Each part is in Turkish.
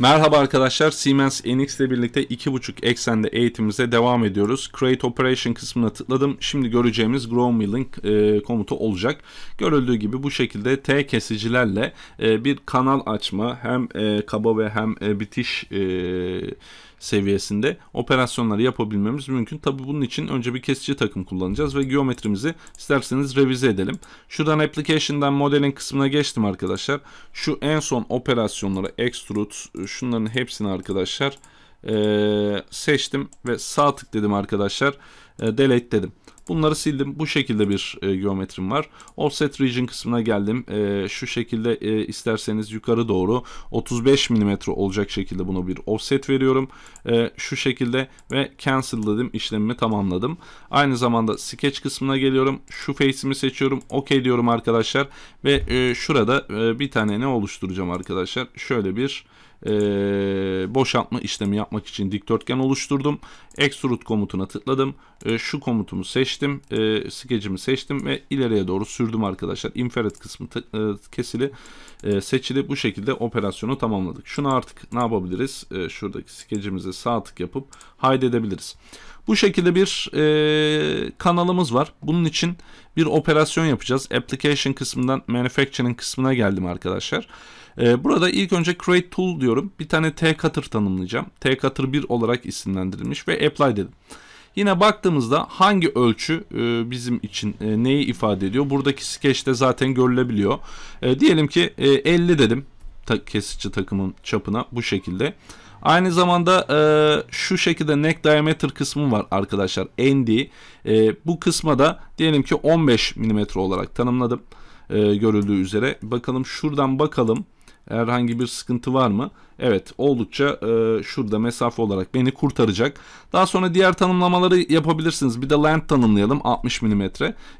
Merhaba arkadaşlar, Siemens NX ile birlikte 2.5 eksende eğitimimize devam ediyoruz. Create Operation kısmına tıkladım. Şimdi göreceğimiz Grow Milling e, komutu olacak. Görüldüğü gibi bu şekilde T kesicilerle e, bir kanal açma hem e, kaba ve hem e, bitiş e, seviyesinde operasyonları yapabilmemiz mümkün. Tabi bunun için önce bir kesici takım kullanacağız ve geometrimizi isterseniz revize edelim. Şuradan application'dan modelin kısmına geçtim arkadaşlar. Şu en son operasyonları extrude şunların hepsini arkadaşlar e, seçtim ve sağ tık dedim arkadaşlar. E, delete dedim. Bunları sildim. Bu şekilde bir e, geometrim var. Offset region kısmına geldim. E, şu şekilde e, isterseniz yukarı doğru 35 mm olacak şekilde bunu bir offset veriyorum. E, şu şekilde ve cancel dedim. işlemimi tamamladım. Aynı zamanda sketch kısmına geliyorum. Şu face'imi seçiyorum. OK diyorum arkadaşlar. Ve e, şurada e, bir tane ne oluşturacağım arkadaşlar? Şöyle bir e, boşaltma işlemi yapmak için dikdörtgen oluşturdum. Extrude komutuna tıkladım. E, şu komutumu seçtim. E, skecimi seçtim ve ileriye doğru sürdüm arkadaşlar. Infrared kısmı tık, e, kesili e, seçili bu şekilde operasyonu tamamladık. Şunu artık ne yapabiliriz? E, şuradaki skecimize sağ tık yapıp hide edebiliriz. Bu şekilde bir e, kanalımız var. Bunun için bir operasyon yapacağız. Application kısmından Manufacturing kısmına geldim arkadaşlar. E, burada ilk önce Create Tool diyorum. Bir tane T-Cutter tanımlayacağım. T-Cutter 1 olarak isimlendirilmiş ve Apply dedim. Yine baktığımızda hangi ölçü e, bizim için e, neyi ifade ediyor? Buradaki sketch'te zaten görülebiliyor. E, diyelim ki e, 50 dedim ta, kesici takımın çapına bu şekilde. Bu şekilde. Aynı zamanda e, şu şekilde neck diameter kısmı var arkadaşlar. ND. E, bu kısma da diyelim ki 15 mm olarak tanımladım. E, görüldüğü üzere. Bakalım şuradan bakalım. Herhangi bir sıkıntı var mı? Evet oldukça e, şurada mesafe olarak beni kurtaracak. Daha sonra diğer tanımlamaları yapabilirsiniz. Bir de land tanımlayalım 60 mm.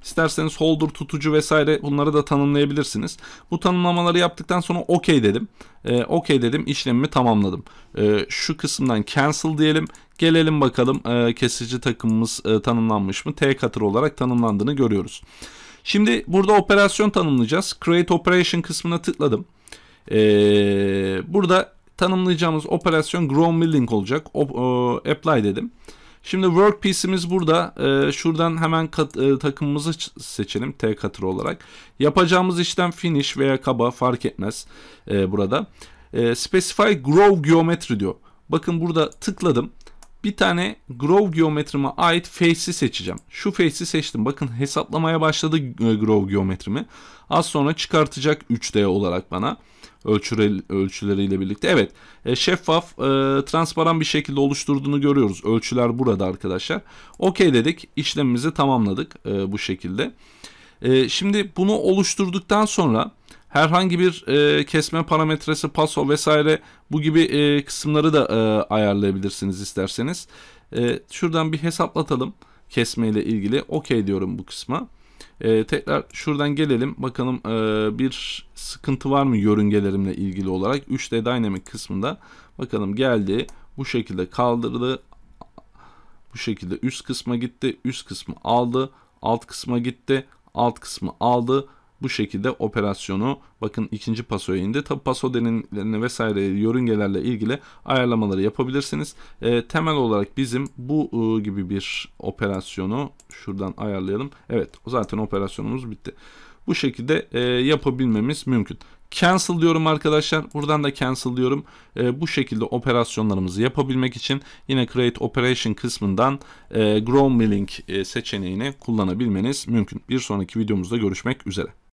İsterseniz holder tutucu vesaire bunları da tanımlayabilirsiniz. Bu tanımlamaları yaptıktan sonra OK dedim. E, OK dedim işlemimi tamamladım. E, şu kısımdan cancel diyelim. Gelelim bakalım e, kesici takımımız e, tanımlanmış mı? T katır olarak tanımlandığını görüyoruz. Şimdi burada operasyon tanımlayacağız. Create Operation kısmına tıkladım. Ee, burada tanımlayacağımız operasyon ground milling olacak. O, o, apply dedim. Şimdi work piece'imiz burada. Ee, şuradan hemen kat, e, takımımızı seçelim T katır olarak. Yapacağımız işlem finish veya kaba fark etmez e, burada. E, specify grow geometry diyor. Bakın burada tıkladım. Bir tane grow geometrime ait face'i seçeceğim. Şu face'i seçtim. Bakın hesaplamaya başladı e, grow geometrimi. Az sonra çıkartacak 3D olarak bana ölçü, ölçüleriyle birlikte. Evet e, şeffaf, e, transparan bir şekilde oluşturduğunu görüyoruz. Ölçüler burada arkadaşlar. Okey dedik, işlemimizi tamamladık e, bu şekilde. şimdi bunu oluşturduktan sonra herhangi bir kesme parametresi, paso vesaire bu gibi kısımları da ayarlayabilirsiniz isterseniz. şuradan bir hesaplatalım kesme ile ilgili. Okey diyorum bu kısma. E, tekrar şuradan gelelim. Bakalım e, bir sıkıntı var mı yörüngelerimle ilgili olarak. 3D Dynamic kısmında bakalım geldi. Bu şekilde kaldırdı. Bu şekilde üst kısma gitti. Üst kısmı aldı. Alt kısma gitti. Alt kısmı aldı bu şekilde operasyonu bakın ikinci pasoya indi. Tabi paso denilerini vesaire yörüngelerle ilgili ayarlamaları yapabilirsiniz. E, temel olarak bizim bu e, gibi bir operasyonu şuradan ayarlayalım. Evet zaten operasyonumuz bitti. Bu şekilde e, yapabilmemiz mümkün. Cancel diyorum arkadaşlar. Buradan da cancel diyorum. E, bu şekilde operasyonlarımızı yapabilmek için yine create operation kısmından e, grow milling e, seçeneğini kullanabilmeniz mümkün. Bir sonraki videomuzda görüşmek üzere.